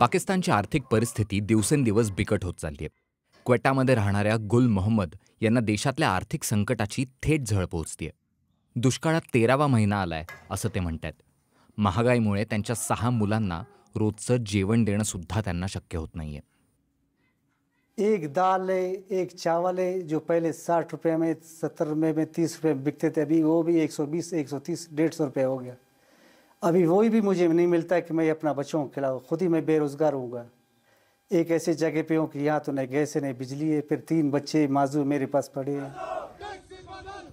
पाकिस्तानची आर्थिक परिस्थिती दिवसेंदिवस बिकट होत चालली आहे क्वेटामध्ये राहणाऱ्या गुल मोहम्मद यांना देशातल्या आर्थिक संकटाची थेट झळ पोहोचते दुष्काळात तेरावा महिना आलाय असं ते म्हणतात महागाईमुळे त्यांच्या सहा मुलांना रोजचं जेवण देणं सुद्धा त्यांना शक्य होत नाहीये एक दाल आहे एक चावल आहे जो पहिले साठ रुपये में सत्तर रुपये में तीस रुपये बिकते अभी वो भी एक सौ बीस एक तीस डेढ़ रुपये हो गया अभी वही भी मुझे नहीं मिलता है कि मैं अपना बच्चों को खिलाऊँ खुद ही मैं बेरोज़गार हूँगा एक ऐसे जगह पे हूँ कि यहाँ तो न गैस है न बिजली है फिर तीन बच्चे माजू मेरे पास पड़े हैं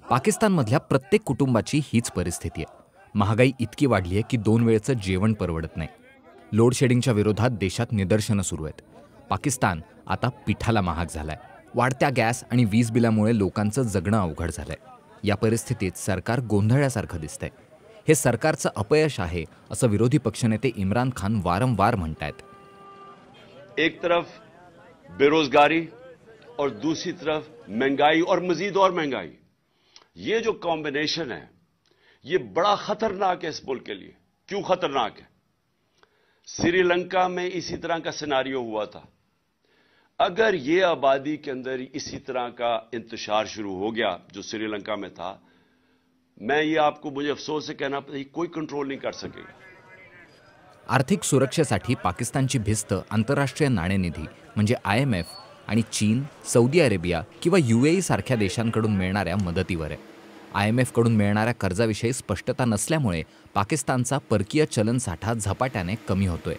पाकिस्तानमधल्या प्रत्येक कुटुंबाची हीच परिस्थिती आहे महागाई इतकी वाढली आहे की दोन वेळेचं जेवण परवडत नाही लोडशेडिंगच्या विरोधात देशात निदर्शनं सुरू आहेत पाकिस्तान आता पिठाला महाग झाला आहे वाढत्या गॅस आणि वीज बिलामुळे लोकांचं जगणं अवघड झालं आहे या परिस्थितीत सरकार गोंधळ्यासारखं दिसतंय हे सरकारचं अपयश आहे असं विरोधी पक्षनेते इम्रान खान वारंवार म्हणत एक तरफ बेरोजगारी और दूसरी तरफ महंगाई और मजीद और महंगाई ये जो कॉम्बिनेशन है ये बड़ा खतरनाक है इस मुल्क के लिए क्यों खतरनाक है श्रीलंका में इसी तरह का सिनारियो हुआ था अगर ये आबादी के अंदर इसी तरह का इंतजार शुरू हो गया जो श्रीलंका में था मैं ये आपको मुझे अफसोस से कहना कोई कंट्रोल नहीं कर सकेगा आर्थिक सुरक्षेसाठी पाकिस्तानची भिस्त आंतरराष्ट्रीय नाणेनिधी म्हणजे आय एम एफ आणि चीन सौदी अरेबिया किंवा यू ए सारख्या देशांकडून मिळणाऱ्या मदतीवर आहे आय एम एफकडून मिळणाऱ्या कर्जाविषयी स्पष्टता नसल्यामुळे पाकिस्तानचा परकीय चलन साठा झपाट्याने कमी होतोय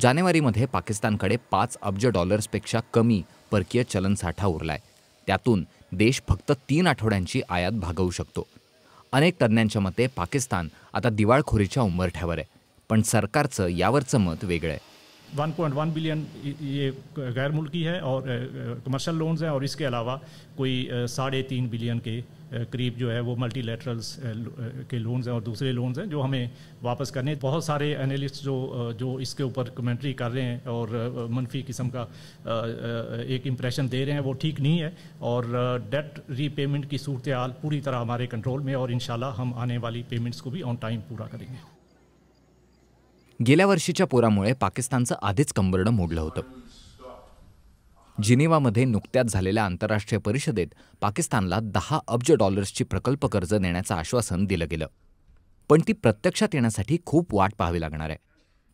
जानेवारीमध्ये पाकिस्तानकडे पाच अब्ज डॉलर्सपेक्षा कमी परकीय चलनसाठा उरलाय त्यातून देश फक्त तीन आठवड्यांची आयात भागवू शकतो अनेक तज्ज्ञांच्या मते पाकिस्तान आता दिवाळखोरीच्या उंबरठ्यावर आहे पण सरकारचं यावरचं मत वेगळं आहे 1.1 बिलियन ये गैर मुल्की है और कमर्शल लोन्स हैं और इसके अलावा कोई साढ़े तीन बिलियन के करीब जो है वो लेटरल्स के लोन्स हैं और दूसरे लोन्स हैं जो हमें वापस करने बहुत सारे एनालिस्ट जो जो इसके ऊपर कमेंट्री कर रहे हैं और मनफी किस्म का एक इम्प्रेशन दे रहे हैं वो ठीक नहीं है और डेट रीपेमेंट की सूरत पूरी तरह हमारे कंट्रोल में और इन हम आने वाली पेमेंट्स को भी ऑन टाइम पूरा करेंगे गेल्या वर्षीच्या पुरामुळे पाकिस्तानचं आधीच कंबरडं मोडलं होतं जिनिवामध्ये नुकत्याच झालेल्या आंतरराष्ट्रीय परिषदेत पाकिस्तानला दहा अब्ज डॉलर्सची प्रकल्प कर्ज देण्याचं आश्वासन दिलं गेलं पण ती प्रत्यक्षात येण्यासाठी खूप वाट पाहावी लागणार आहे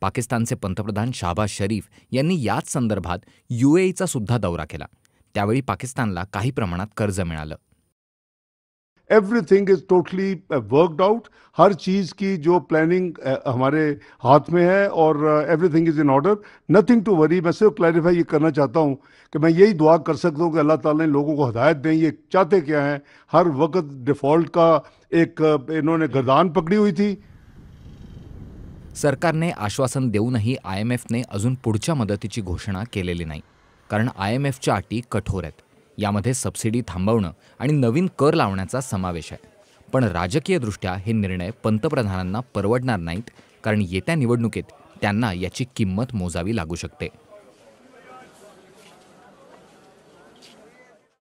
पाकिस्तानचे पंतप्रधान शाहबाज शरीफ यांनी याच संदर्भात युएईचा सुद्धा दौरा केला त्यावेळी पाकिस्तानला काही प्रमाणात कर्ज मिळालं everything is totally worked out हर चीज की जो प्लानिंग uh, हमारे हाथ में है और everything is in order nothing to worry मैं सिर्फ क्लैरिफाई ये करना चाहता हूँ कि मैं यही दुआ कर सकता हूँ कि अल्लाह ताला ने लोगों को हदायत दें ये चाहते क्या हैं हर वक्त डिफॉल्ट का एक uh, इन्होंने गर्दान पकड़ी हुई थी सरकारने आश्वासन देऊनही आय एम एफने अजून पुढच्या मदतीची घोषणा केलेली नाही कारण आय एम एफच्या अटी कठोर आहेत यामध्ये सबसिडी थांबवणं आणि नवीन कर लावण्याचा समावेश आहे पण राजकीयदृष्ट्या हे निर्णय पंतप्रधानांना परवडणार नाहीत कारण येत्या निवडणुकीत त्यांना याची किंमत मोजावी लागू शकते